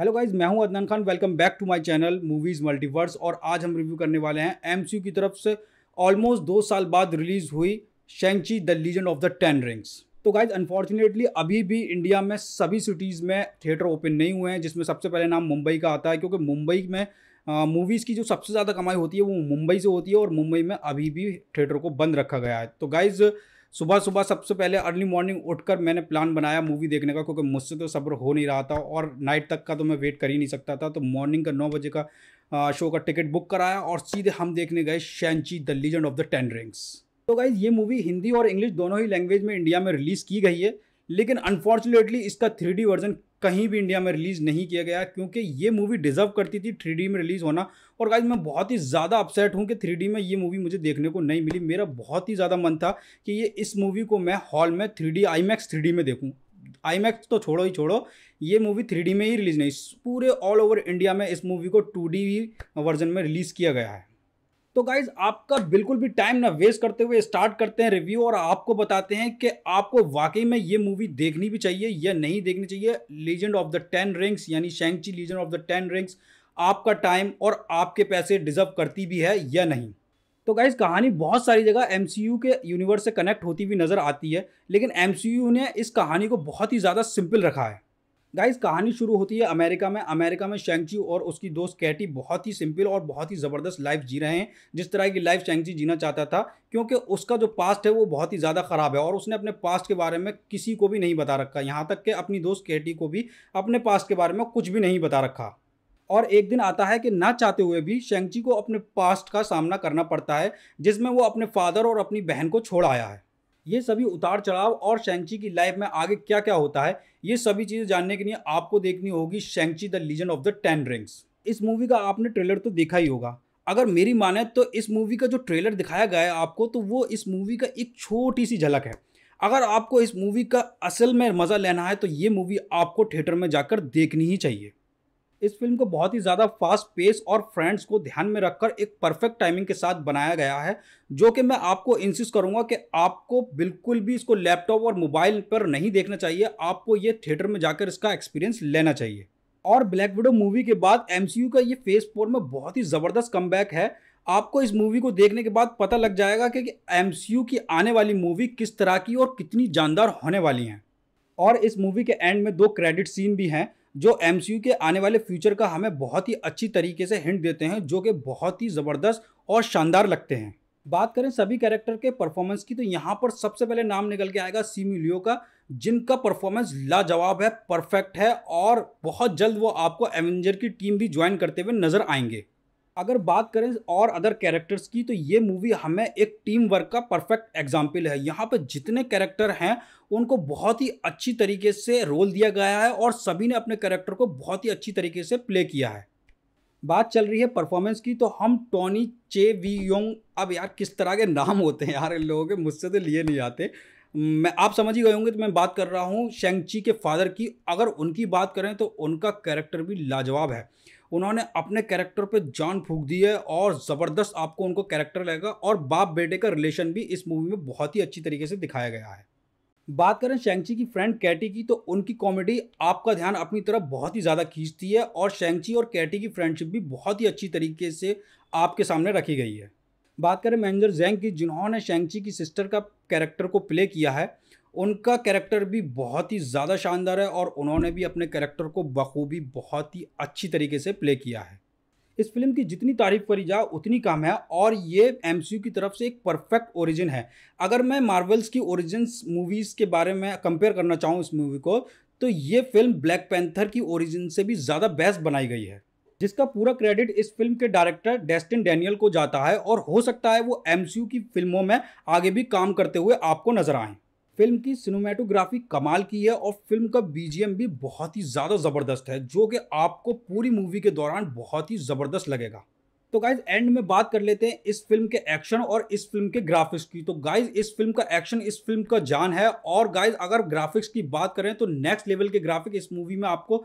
hello guys मैं हूं Adnan Khan welcome back to my channel movies multiverse और आज हम रिव्यू करने वाले हैं एम की तरफ से ऑलमोस्ट दो साल बाद रिलीज़ हुई Shang Chi the legend of the ten rings तो गाइज अनफॉर्चुनेटली अभी भी इंडिया में सभी सिटीज़ में थिएटर ओपन नहीं हुए हैं जिसमें सबसे पहले नाम मुंबई का आता है क्योंकि मुंबई में मूवीज़ की जो सबसे ज़्यादा कमाई होती है वो मुंबई से होती है और मुंबई में अभी भी थिएटर को बंद रखा गया है तो गाइज़ सुबह सुबह सबसे पहले अर्ली मॉर्निंग उठकर मैंने प्लान बनाया मूवी देखने का क्योंकि मुझसे तो सब्र हो नहीं रहा था और नाइट तक का तो मैं वेट कर ही नहीं सकता था तो मॉर्निंग का नौ बजे का शो का टिकट बुक कराया और सीधे हम देखने गए Shang Chi the legend of the ten rings तो गाइज ये मूवी हिंदी और इंग्लिश दोनों ही लैंग्वेज में इंडिया में रिलीज़ की गई है लेकिन अनफॉर्चुनेटली इसका थ्री वर्जन कहीं भी इंडिया में रिलीज़ नहीं किया गया क्योंकि ये मूवी डिज़र्व करती थी थ्री में रिलीज़ होना और गाइज मैं बहुत ही ज़्यादा अपसेट हूँ कि थ्री में ये मूवी मुझे देखने को नहीं मिली मेरा बहुत ही ज़्यादा मन था कि ये इस मूवी को मैं हॉल में three D IMAX three में देखूँ आई मैक्स तो छोड़ो ही छोड़ो ये मूवी थ्री में ही रिलीज़ नहीं पूरे ऑल ओवर इंडिया में इस मूवी को टू वर्जन में रिलीज़ किया गया है तो गाइज आपका बिल्कुल भी टाइम ना वेस्ट करते हुए स्टार्ट करते हैं रिव्यू और आपको बताते हैं कि आपको वाकई में ये मूवी देखनी भी चाहिए या नहीं देखनी चाहिए legend of the ten rings यानी Shang Chi legend of the ten rings आपका टाइम और आपके पैसे डिजर्व करती भी है या नहीं तो गाइज कहानी बहुत सारी जगह एम के यूनिवर्स से कनेक्ट होती हुई नज़र आती है लेकिन एम ने इस कहानी को बहुत ही ज़्यादा सिंपल रखा है गाइस कहानी शुरू होती है अमेरिका में अमेरिका में शेंगची और उसकी दोस्त कैटी बहुत ही सिंपल और बहुत ही ज़बरदस्त लाइफ जी रहे हैं जिस तरह की लाइफ शेंगची जीना चाहता था क्योंकि उसका जो पास्ट है वो बहुत ही ज़्यादा ख़राब है और उसने अपने पास्ट के बारे में किसी को भी नहीं बता रखा यहाँ तक कि अपनी दोस्त कैटी को भी अपने पास्ट के बारे में कुछ भी नहीं बता रखा और एक दिन आता है कि ना चाहते हुए भी शेंगची को अपने पास्ट का सामना करना पड़ता है जिसमें वो अपने फादर और अपनी बहन को छोड़ आया है ये सभी उतार चढ़ाव और शेंगची की लाइफ में आगे क्या क्या होता है ये सभी चीज़ें जानने के लिए आपको देखनी होगी Shang Chi the legend of the ten rings इस मूवी का आपने ट्रेलर तो देखा ही होगा अगर मेरी माने तो इस मूवी का जो ट्रेलर दिखाया गया है आपको तो वो इस मूवी का एक छोटी सी झलक है अगर आपको इस मूवी का असल में मज़ा लेना है तो ये मूवी आपको थिएटर में जाकर देखनी ही चाहिए इस फिल्म को बहुत ही ज़्यादा फास्ट पेस और फ्रेंड्स को ध्यान में रखकर एक परफेक्ट टाइमिंग के साथ बनाया गया है जो कि मैं आपको इंसिस करूँगा कि आपको बिल्कुल भी इसको लैपटॉप और मोबाइल पर नहीं देखना चाहिए आपको ये थिएटर में जाकर इसका एक्सपीरियंस लेना चाहिए और ब्लैक विडो मूवी के बाद एम का ये फेज फोर में बहुत ही ज़बरदस्त कम है आपको इस मूवी को देखने के बाद पता लग जाएगा कि एम की आने वाली मूवी किस तरह की और कितनी जानदार होने वाली हैं और इस मूवी के एंड में दो क्रेडिट सीन भी हैं जो एम के आने वाले फ्यूचर का हमें बहुत ही अच्छी तरीके से हिंट देते हैं जो कि बहुत ही ज़बरदस्त और शानदार लगते हैं बात करें सभी कैरेक्टर के परफॉर्मेंस की तो यहाँ पर सबसे पहले नाम निकल के आएगा लियो का जिनका परफॉर्मेंस लाजवाब है परफेक्ट है और बहुत जल्द वो आपको एवेंजर की टीम भी ज्वाइन करते हुए नजर आएंगे अगर बात करें और अदर कैरेक्टर्स की तो ये मूवी हमें एक टीम वर्क का परफेक्ट एग्जाम्पल है यहाँ पर जितने कैरेक्टर हैं उनको बहुत ही अच्छी तरीके से रोल दिया गया है और सभी ने अपने कैरेक्टर को बहुत ही अच्छी तरीके से प्ले किया है बात चल रही है परफॉर्मेंस की तो हम टोनी चे वी योंग अब यार किस तरह के नाम होते हैं यार इन लोगों के मुझसे तो लिए नहीं आते मैं आप समझ ही गए होंगे तो मैं बात कर रहा हूँ शेंगची के फादर की अगर उनकी बात करें तो उनका कैरेक्टर भी लाजवाब है उन्होंने अपने कैरेक्टर पे जान फूक दी है और ज़बरदस्त आपको उनको कैरेक्टर लगेगा और बाप बेटे का रिलेशन भी इस मूवी में बहुत ही अच्छी तरीके से दिखाया गया है बात करें शेंगची की फ्रेंड कैटी की तो उनकी कॉमेडी आपका ध्यान अपनी तरफ बहुत ही ज़्यादा खींचती है और शेंगची और कैटी की फ्रेंडशिप भी बहुत ही अच्छी तरीके से आपके सामने रखी गई है बात करें मैनेजर जैंग की जिन्होंने शेंगची की सिस्टर का कैरेक्टर को प्ले किया है उनका कैरेक्टर भी बहुत ही ज़्यादा शानदार है और उन्होंने भी अपने कैरेक्टर को बखूबी बहुत ही अच्छी तरीके से प्ले किया है इस फिल्म की जितनी तारीफ करी जाए उतनी कम है और ये एम की तरफ से एक परफेक्ट ओरिजिन है अगर मैं मार्वल्स की ओरिजिन मूवीज़ के बारे में कंपेयर करना चाहूँ इस मूवी को तो ये फिल्म ब्लैक पैंथर की ओरिजिन से भी ज़्यादा बेस्ट बनाई गई है जिसका पूरा क्रेडिट इस फिल्म के डायरेक्टर डेस्टिन डैनियल को जाता है और हो सकता है वो एम की फिल्मों में आगे भी काम करते हुए आपको नजर आएँ फिल्म की सिनेमाटोग्राफी कमाल की है और फिल्म का बीजीएम भी बहुत ही ज़्यादा ज़बरदस्त है जो कि आपको पूरी मूवी के दौरान बहुत ही ज़बरदस्त लगेगा तो गाइज एंड में बात कर लेते हैं इस फिल्म के एक्शन और इस फिल्म के ग्राफिक्स की तो गाइज इस फिल्म का एक्शन इस फिल्म का जान है और गाइज अगर ग्राफिक्स की बात करें तो नेक्स्ट लेवल के ग्राफिक इस मूवी में आपको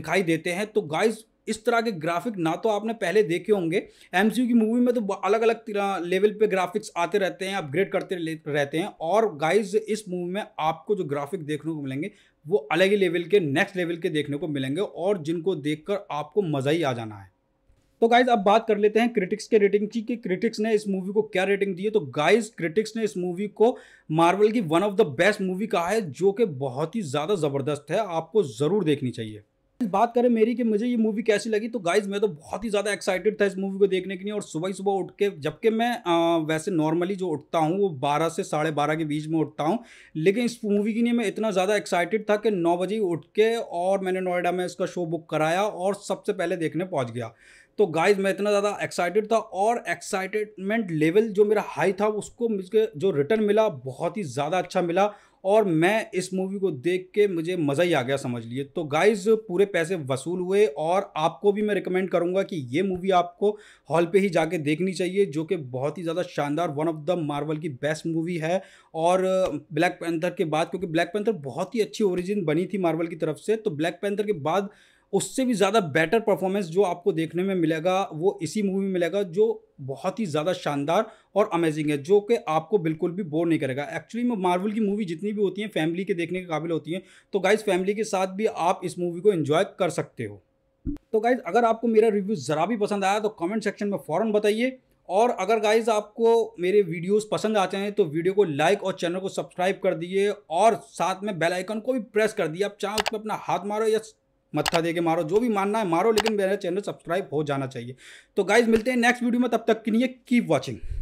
दिखाई देते हैं तो गाइज इस तरह के ग्राफिक ना तो आपने पहले देखे होंगे एम की मूवी में तो अलग अलग लेवल पे ग्राफिक्स आते रहते हैं अपग्रेड करते रहते हैं और गाइज इस मूवी में आपको जो ग्राफिक देखने को मिलेंगे वो अलग ही लेवल के नेक्स्ट लेवल के देखने को मिलेंगे और जिनको देख आपको मज़ा ही आ जाना है तो गाइज अब बात कर लेते हैं क्रिटिक्स के रेटिंग की कि क्रिटिक्स ने इस मूवी को क्या रेटिंग दी है तो गाइज क्रिटिक्स ने इस मूवी को मार्वल की one of the best movie कहा है जो कि बहुत ही ज़्यादा ज़बरदस्त है आपको ज़रूर देखनी चाहिए बात करें मेरी कि मुझे ये मूवी कैसी लगी तो गाइज मैं तो बहुत ही ज़्यादा एक्साइटेड था इस मूवी को देखने के लिए और सुबह सुबह उठ के जबकि मैं आ, वैसे नॉर्मली जो उठता हूँ वो बारह से साढ़े बारह के बीच में उठता हूँ लेकिन इस मूवी के लिए मैं इतना ज़्यादा एक्साइटेड था कि नौ बजे उठ के और मैंने नोएडा में इसका शो बुक कराया और सबसे पहले देखने पहुँच गया तो गाइज मैं इतना ज़्यादा एक्साइटेड था और एक्साइटेडमेंट लेवल जो मेरा हाई था उसको मुझे जो रिटर्न मिला बहुत ही ज़्यादा अच्छा मिला और मैं इस मूवी को देख के मुझे मज़ा ही आ गया समझ लिए तो गाइज पूरे पैसे वसूल हुए और आपको भी मैं रिकमेंड करूँगा कि ये मूवी आपको हॉल पे ही जाके देखनी चाहिए जो कि बहुत ही ज़्यादा शानदार वन ऑफ द मार्वल की बेस्ट मूवी है और ब्लैक पैंथर के बाद क्योंकि ब्लैक पैंथर बहुत ही अच्छी ओरिजिन बनी थी मार्वल की तरफ से तो ब्लैक पैंथर के बाद उससे भी ज़्यादा बेटर परफॉर्मेंस जो आपको देखने में मिलेगा वो इसी मूवी में मिलेगा जो बहुत ही ज़्यादा शानदार और अमेजिंग है जो कि आपको बिल्कुल भी बोर नहीं करेगा एक्चुअली में मार्वल की मूवी जितनी भी होती हैं फैमिली के देखने के काबिल होती हैं तो गाइज फैमिली के साथ भी आप इस मूवी को इन्जॉय कर सकते हो तो गाइज अगर आपको मेरा रिव्यू ज़रा भी पसंद आया तो कमेंट सेक्शन में फ़ौर बताइए और अगर गाइज आपको मेरे वीडियोस पसंद आते हैं तो वीडियो को लाइक और चैनल को सब्सक्राइब कर दिए और साथ में बेल आइकन को भी प्रेस कर दिए आप चाहे उस पर अपना हाथ मारो या मत्था दे के मारो जो भी मानना है मारो लेकिन मेरा चैनल सब्सक्राइब हो जाना चाहिए तो गाइज मिलते हैं नेक्स्ट वीडियो में तब तक के लिए कीप वॉचिंग